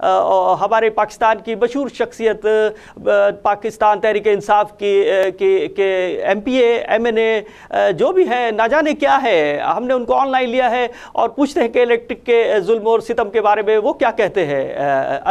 हमारे पाकिस्तान की मशहूर शख्सियत पाकिस्तान तहरीक इंसाफ की के, के एम पी एमएनए जो भी हैं ना जाने क्या है हमने उनको ऑनलाइन लिया है और पूछते हैं कि इलेक्ट्रिक के जुल्म और सितम के बारे में वो क्या कहते हैं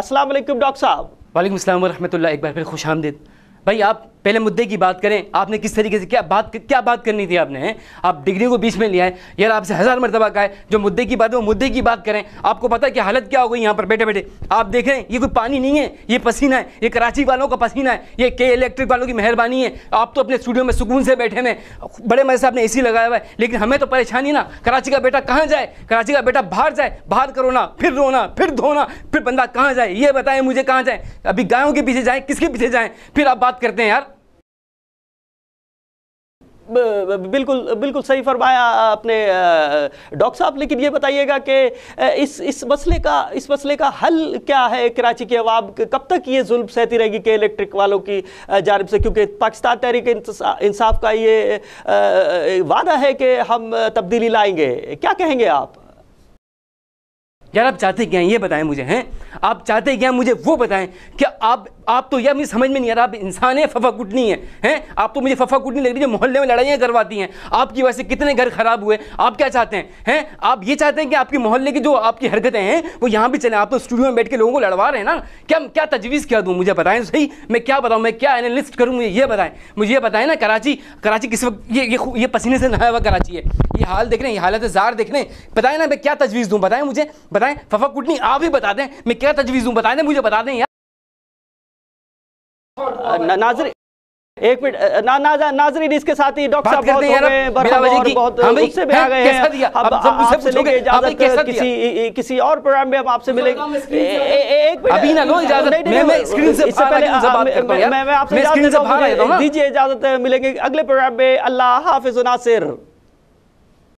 असलम डॉक्टर साहब वालेकुम असलम वरहमल एक बार फिर खुश आमदीद भाई आप पहले मुद्दे की बात करें आपने किस तरीके से क्या बात क्या बात करनी थी आपने आप डिग्री को बीच में लिया है यार आपसे हज़ार मरतबा का है जो मुद्दे की बात है वो मुद्दे की बात करें आपको पता है कि हालत क्या हो गई यहाँ पर बैठे बैठे आप देख रहे हैं ये कोई पानी नहीं है ये पसीना है ये कराची वालों का पसीना है ये के इलेक्ट्रिक वालों की मेहरबानी है आप तो अपने स्टूडियो में सुकून से बैठे हैं बड़े मजे से आपने ए लगाया हुआ है लेकिन हमें तो परेशानी ना कराची का बेटा कहाँ जाए कराची का बेटा बाहर जाए बाहर करो ना फिर रोना फिर धोना फिर बंदा कहाँ जाए ये बताएं मुझे कहाँ जाए अभी गायों के पीछे जाएँ किसके पीछे जाएँ फिर आप बात करते हैं यार बिल्कुल बिल्कुल सही फरमाया अपने डॉक्टर साहब लेकिन ये बताइएगा कि इस इस मसले का इस मसले का हल क्या है कराची की अवाब कब तक ये जुल्म सहती रहेगी कि इलेक्ट्रिक वालों की जानब से क्योंकि पाकिस्तान तहरीक इंसाफ का ये वादा है कि हम तब्दीली लाएंगे क्या कहेंगे आप यार आप चाहते क्या हैं ये बताएं मुझे हैं आप चाहते क्या मुझे वो बताएं कि आप आप तो यार मुझे समझ में नहीं आ रहा आप इंसान है फफा कुटनी है हैं आप तो मुझे फफा कुटनी लग रही है मोहल्ले में लड़ाइयाँ करवाती हैं आपकी वजह से कितने घर खराब हुए आप क्या चाहते हैं हैं आप ये चाहते हैं कि आपके मोहल्ले की जो आपकी हरकतें हैं वो यहाँ भी चले आप तो स्टूडियो में बैठ के लोगों को लड़वा रहे हैं ना क्या क्या तजवीज़ क्या दूँ मुझे बताएं तो सही मैं क्या बताऊँ मैं क्या एनालिस्ट करूँ मुझे ये बताएं मुझे ये बताएं ना कराची कराची किस वक्त ये ये पसीने से नहाया हुआ कराची है ये हाल देख रहे हैं ये हालत ज़ार देख रहे हैं बताएं ना मैं क्या तजवीज़ दूँ बताएं मुझे बताएं फफा कुटनी आप भी बता दें मैं क्या तजवीज़ हूँ बता दें मुझे बता दें यार नाजर एक मिनट ना, ना, नाजरी इसके साथ ही डॉक्टर साहब बहुत हो गए बहुत, बहुत उससे भी आ गए हैं अब आपसे लेंगे इजाजत किसी किसी और प्रोग्राम में हम आपसे मिलेंगे तो एक अभी ना लो इजाजत मैं मैं स्क्रीन से इससे पहले हाँ, मैं आपसे इजाजत दीजिए इजाजत मिलेंगे अगले प्रोग्राम में अल्लाह हाफिज नासिर